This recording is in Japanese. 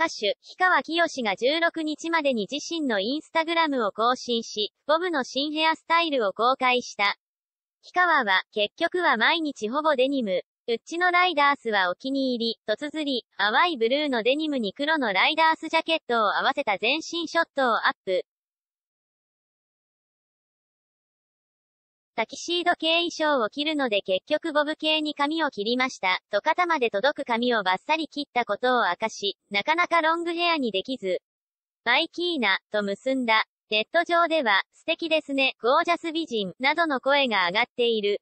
歌手、氷川きよしが16日までに自身のインスタグラムを更新し、ボブの新ヘアスタイルを公開した。氷川は、結局は毎日ほぼデニム。うちのライダースはお気に入り、と綴り、淡いブルーのデニムに黒のライダースジャケットを合わせた全身ショットをアップ。タキシード系衣装を着るので結局ボブ系に髪を切りました。と肩まで届く髪をバッサリ切ったことを明かし、なかなかロングヘアにできず、バイキーナ、と結んだ。ネット上では、素敵ですね、ゴージャス美人、などの声が上がっている。